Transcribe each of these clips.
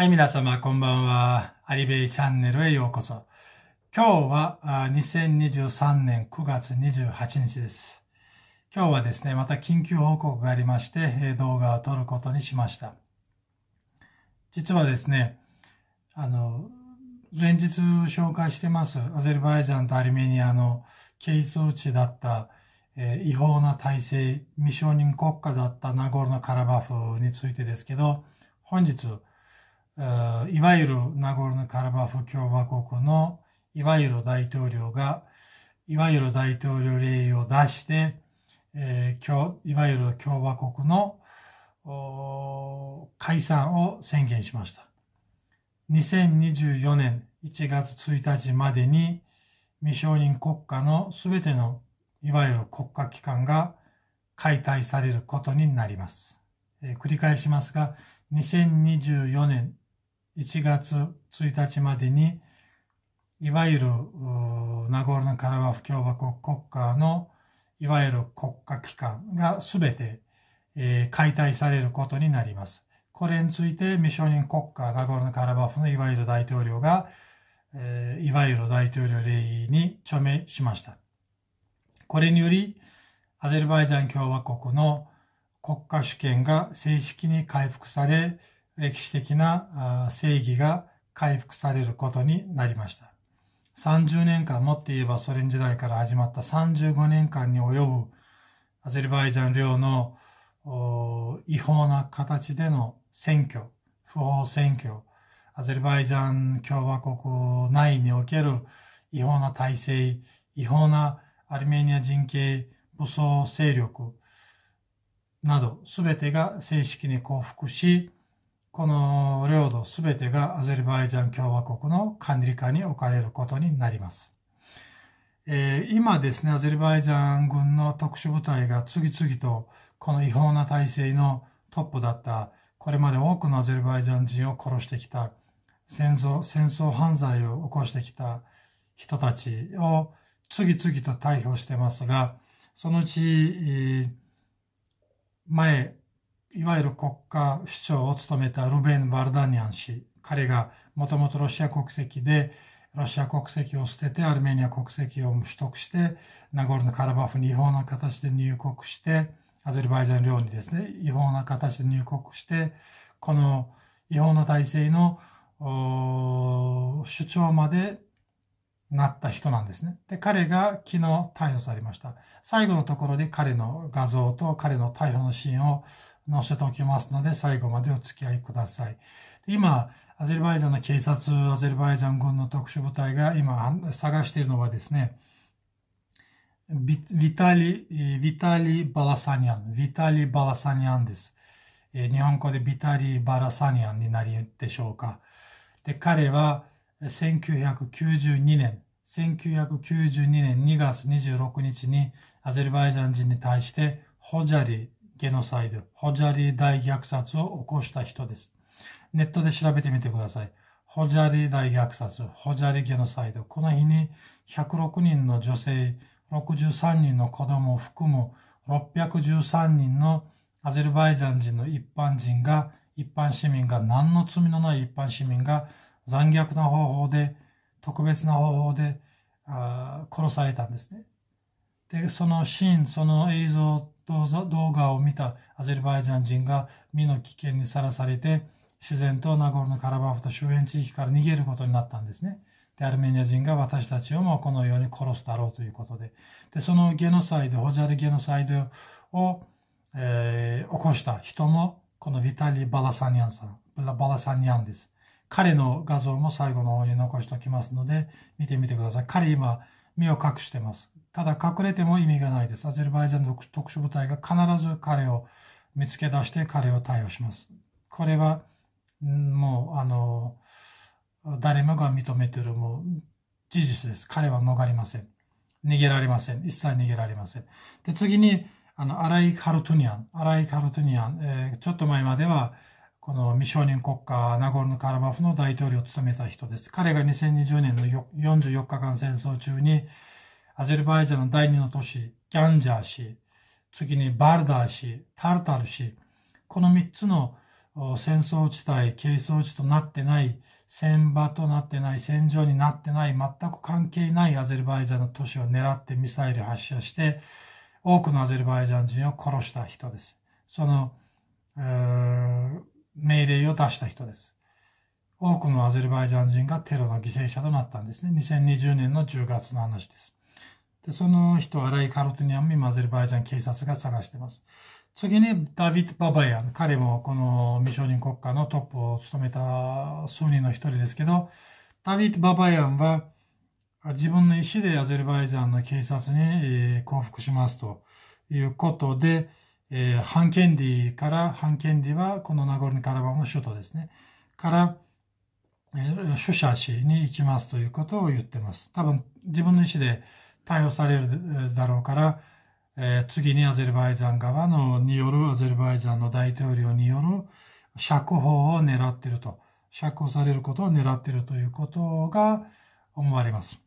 はい、皆様、こんばんは。アリベイチャンネルへようこそ。今日は2023年9月28日です。今日はですね、また緊急報告がありまして、動画を撮ることにしました。実はですね、あの、連日紹介してます、アゼルバイジャンとアルメニアの係数地だった、え違法な体制、未承認国家だったナゴルノカラバフについてですけど、本日、いわゆるナゴルノ・カラバフ共和国のいわゆる大統領が、いわゆる大統領令を出して、えー、いわゆる共和国の解散を宣言しました。2024年1月1日までに未承認国家のすべてのいわゆる国家機関が解体されることになります。えー、繰り返しますが、2024年1月1日までに、いわゆるナゴルノカラバフ共和国国家のいわゆる国家機関がすべて、えー、解体されることになります。これについて未承認国家ナゴルノカラバフのいわゆる大統領が、えー、いわゆる大統領令に署名しました。これにより、アゼルバイジャン共和国の国家主権が正式に回復され、歴史的な正義が回復されることになりました。30年間、もっと言えばソ連時代から始まった35年間に及ぶアゼルバイジャン領の違法な形での選挙、不法選挙、アゼルバイジャン共和国内における違法な体制、違法なアルメニア人権武装勢力など、全てが正式に降伏し、この領土すべてがアゼルバイジャン共和国の管理下に置かれることになります。えー、今ですね、アゼルバイジャン軍の特殊部隊が次々とこの違法な体制のトップだった、これまで多くのアゼルバイジャン人を殺してきた、戦争、戦争犯罪を起こしてきた人たちを次々と逮捕してますが、そのうち、前、いわゆる国家首長を務めたルベン・バルダニアン氏、彼がもともとロシア国籍で、ロシア国籍を捨ててアルメニア国籍を取得して、ナゴルノ・カラバフに違法な形で入国して、アゼルバイジャン領にですね、違法な形で入国して、この違法な体制の主張までなった人なんですね。で、彼が昨日逮捕されました。最後のところで彼の画像と彼の逮捕のシーンを載せておきますので、最後までお付き合いください。今、アゼルバイジャンの警察、アゼルバイジャン軍の特殊部隊が今探しているのはですね、ビタリ、ィタリ・バラサニアン、ィタリ・バラサニアンです。日本語でビタリ・バラサニアンになりでしょうか。で、彼は1992年、1992年2月26日にアゼルバイジャン人に対してホジャリゲノサイド、ホジャリー大虐殺を起こした人です。ネットで調べてみてください。ホジャリー大虐殺、ホジャリーゲノサイド。この日に106人の女性、63人の子供を含む613人のアゼルバイジャン人の一般人が、一般市民が、何の罪のない一般市民が残虐な方法で、特別な方法で殺されたんですね。で、そのシーン、その映像動画を見たアゼルバイジャン人が身の危険にさらされて、自然とナゴルのカラバフと周辺地域から逃げることになったんですね。で、アルメニア人が私たちをもこのように殺すだろうということで。で、そのゲノサイド、ホジャルゲノサイドを、えー、起こした人も、このヴィタリー・バラサニアンさん、バラサニアンです。彼の画像も最後の方に残しておきますので、見てみてください。彼今、身を隠してます。ただ隠れても意味がないです。アゼルバイジャンの特殊部隊が必ず彼を見つけ出して彼を対応します。これは、もう、あの、誰もが認めている、もう、事実です。彼は逃れません。逃げられません。一切逃げられません。で、次に、あの、アライ・カルトゥニアン。アライ・カルトゥニアン。えー、ちょっと前までは、この未承認国家、ナゴルヌ・カラバフの大統領を務めた人です。彼が2020年の44日間戦争中に、アゼルバイジャンの第2の都市、ギャンジャー市、次にバルダー市、タルタル市、この3つの戦争地帯、係争地となってない、戦場となってない、戦場になってない、全く関係ないアゼルバイジャンの都市を狙ってミサイル発射して、多くのアゼルバイジャン人を殺した人です。その、命令を出した人です。多くのアゼルバイジャン人がテロの犠牲者となったんですね。2020年の10月の話です。で、その人はライ・カルテニアンミマゼルバイジャン警察が探しています。次にダビッド・ババヤン。彼もこの未承認国家のトップを務めた数人の一人ですけど、ダビッド・ババヤンは自分の意思でアゼルバイジャンの警察に降伏しますということで、えハンケンディから、ハンケンディはこのナゴルニカラバムの首都ですね。から、えシュシャ市に行きますということを言ってます。多分自分の意思で、逮捕されるだろうから、えー、次にアゼルバイジャン側のによるアゼルバイジャンの大統領による釈放を狙っていると、釈放されることを狙っているということが思われます。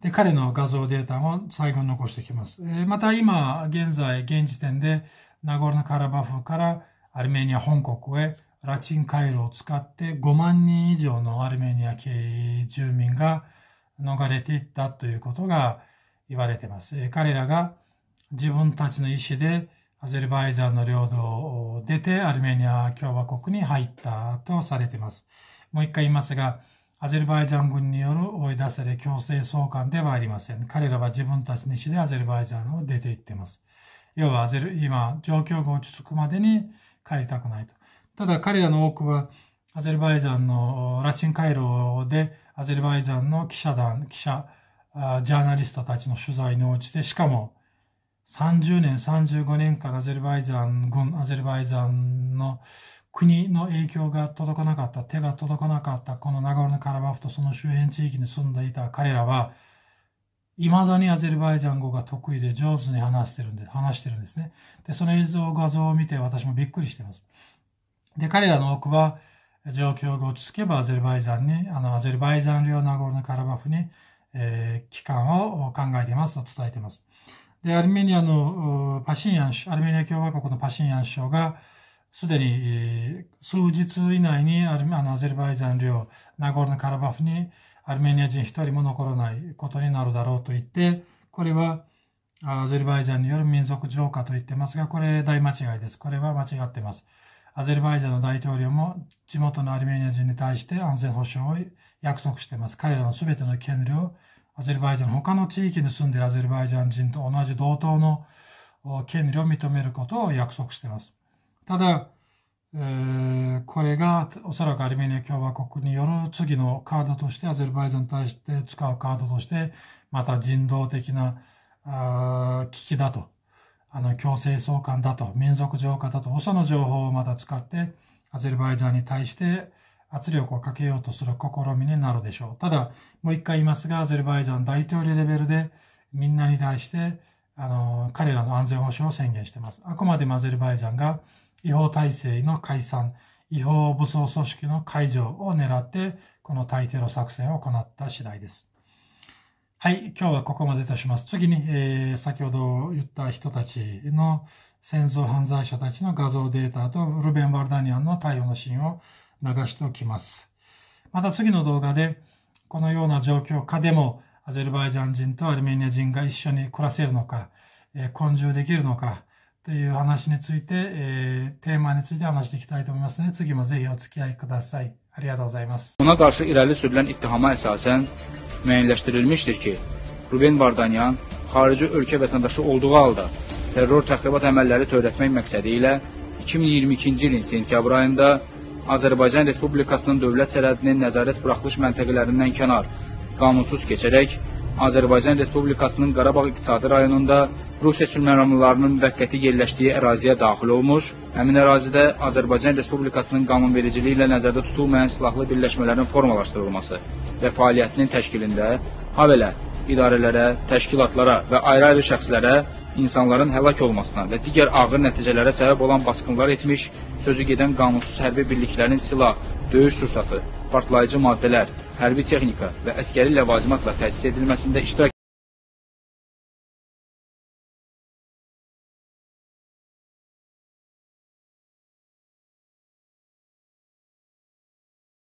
で、彼の画像データも最後に残してきます。えー、また今、現在、現時点で、ナゴルノカラバフからアルメニア本国へラチン回路を使って5万人以上のアルメニア系住民が逃れていったということが言われています。彼らが自分たちの意思でアゼルバイジャンの領土を出てアルメニア共和国に入ったとされています。もう一回言いますが、アゼルバイジャン軍による追い出され強制送還ではありません。彼らは自分たちの意思でアゼルバイジャンを出て行っています。要はアゼル、今、状況が落ち着くまでに帰りたくないと。ただ彼らの多くはアゼルバイジャンのラチン回廊でアゼルバイジャンの記者団、記者、ジャーナリストたちの取材に応じて、しかも30年、35年間アゼルバイジャン軍、アゼルバイジャンの国の影響が届かなかった、手が届かなかった、このナゴルノカラバフとその周辺地域に住んでいた彼らは、いまだにアゼルバイジャン語が得意で上手に話してるんで、話してるんですね。で、その映像、画像を見て私もびっくりしてます。で、彼らの多くは、状況が落ち着けばアゼルバイザンに、あの、アゼルバイザン領ナゴルノカラバフに、えー、期間を考えていますと伝えています。で、アルメニアのパシンヤン、アルメニア共和国のパシンヤン首相が、すでに数日以内にアルあのアゼルバイザン領ナゴルノカラバフにアルメニア人一人も残らないことになるだろうと言って、これはアゼルバイザンによる民族浄化と言ってますが、これ大間違いです。これは間違ってます。アゼルバイジャンの大統領も地元のアルメニア人に対して安全保障を約束しています。彼らの全ての権利をアゼルバイジャン、他の地域に住んでいるアゼルバイジャン人と同じ同等の権利を認めることを約束しています。ただ、えー、これがおそらくアルメニア共和国による次のカードとしてアゼルバイジャンに対して使うカードとしてまた人道的な危機だとあの強制送還だと民族浄化だと嘘の情報をまた使ってアゼルバイジャンに対して圧力をかけようとする試みになるでしょう。ただ、もう一回言いますが、アゼルバイジャン大統領レベルでみんなに対して、あの、彼らの安全保障を宣言しています。あくまでもアゼルバイジャンが違法体制の解散、違法武装組織の解除を狙って、この対テロ作戦を行った次第です。はい、今日はここまでとします。次に、えー、先ほど言った人たちの戦争犯罪者たちの画像データとルベン・ワルダニアンの対応のシーンを流しておきます。また次の動画で、このような状況下でもアゼルバイジャン人とアルメニア人が一緒に暮らせるのか、えー、根性できるのか、という話について、えー、テーマについて話していきたいと思いますので、次もぜひお付き合いください。ありがとうございます。Buna qarşı irəli sürülən ittihama əsasən müəyyənləşdirilmişdir ki, Ruben Vardanyan xarici ölkə vətəndaşı olduğu halda terror təxribat əməlləri törətmək məqsədi ilə 2022-ci ilin sentyabr ayında Azərbaycan Respublikasının dövlət sərhədinin nəzarət buraxılış məntəqələrindən kənar qanunsuz keçərək Azərbaycan Respublikasının Qarabağ iqtisadi rayonunda Rusiya sülhməramlılarının müvəqqəti yerləşdiyi əraziyə daxil olmuş, həmin ərazidə Azərbaycan Respublikasının qanunvericiliyi ilə nəzərdə tutulmayan silahlı birləşmələrin formalaşdırılması və fəaliyyətinin təşkilində, habelə idarələrə, təşkilatlara və ayrı-ayrı şəxslərə insanların həlak olmasına və digər ağır nəticələrə səbəb olan basqınlar etmiş, sözü gedən qanunsuz hərbi birliklərin silah, döyüş sursatı, partlayıcı maddələr, hərbi texnika və əsgəri ləvazimatla təchiz edilməsində iştirak edir.